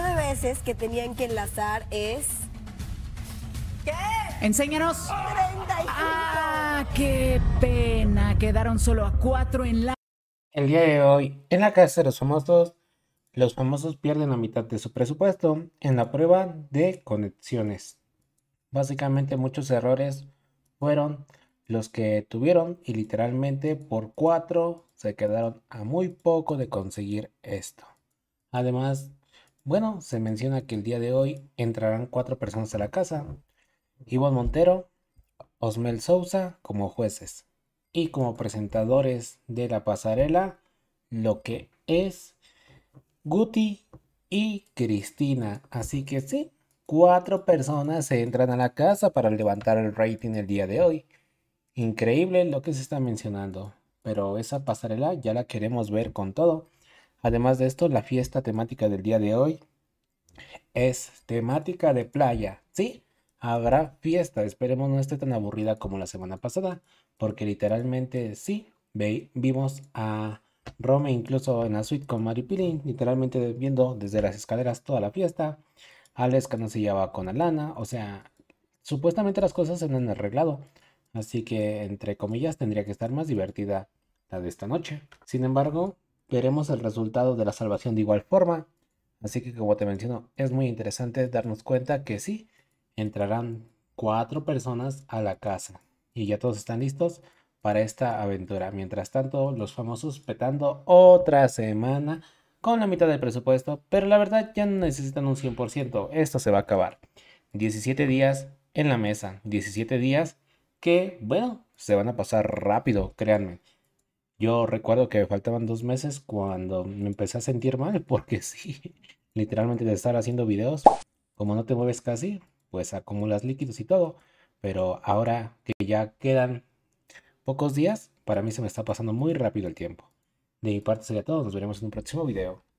de veces que tenían que enlazar es... ¿Qué? Enséñanos. ¡Ah, qué pena! Quedaron solo a cuatro enlaces. El día de hoy, en la casa de los famosos, los famosos pierden la mitad de su presupuesto en la prueba de conexiones. Básicamente muchos errores fueron los que tuvieron y literalmente por cuatro se quedaron a muy poco de conseguir esto. Además, bueno, se menciona que el día de hoy entrarán cuatro personas a la casa. Ivonne Montero, Osmel Sousa como jueces y como presentadores de la pasarela, lo que es Guti y Cristina. Así que sí, cuatro personas se entran a la casa para levantar el rating el día de hoy. Increíble lo que se está mencionando, pero esa pasarela ya la queremos ver con todo. Además de esto, la fiesta temática del día de hoy es temática de playa. Sí, habrá fiesta. Esperemos no esté tan aburrida como la semana pasada, porque literalmente sí, vimos a Rome incluso en la suite con Mari literalmente viendo desde las escaleras toda la fiesta. Alex que no se llevaba con Alana, o sea, supuestamente las cosas se han arreglado, así que entre comillas tendría que estar más divertida la de esta noche. Sin embargo, veremos el resultado de la salvación de igual forma. Así que como te menciono, es muy interesante darnos cuenta que sí, entrarán cuatro personas a la casa. Y ya todos están listos para esta aventura. Mientras tanto, los famosos petando otra semana con la mitad del presupuesto. Pero la verdad ya no necesitan un 100%. Esto se va a acabar. 17 días en la mesa. 17 días que, bueno, se van a pasar rápido, créanme. Yo recuerdo que me faltaban dos meses cuando me empecé a sentir mal, porque sí, literalmente de estar haciendo videos, como no te mueves casi, pues acumulas líquidos y todo. Pero ahora que ya quedan pocos días, para mí se me está pasando muy rápido el tiempo. De mi parte sería todo, nos veremos en un próximo video.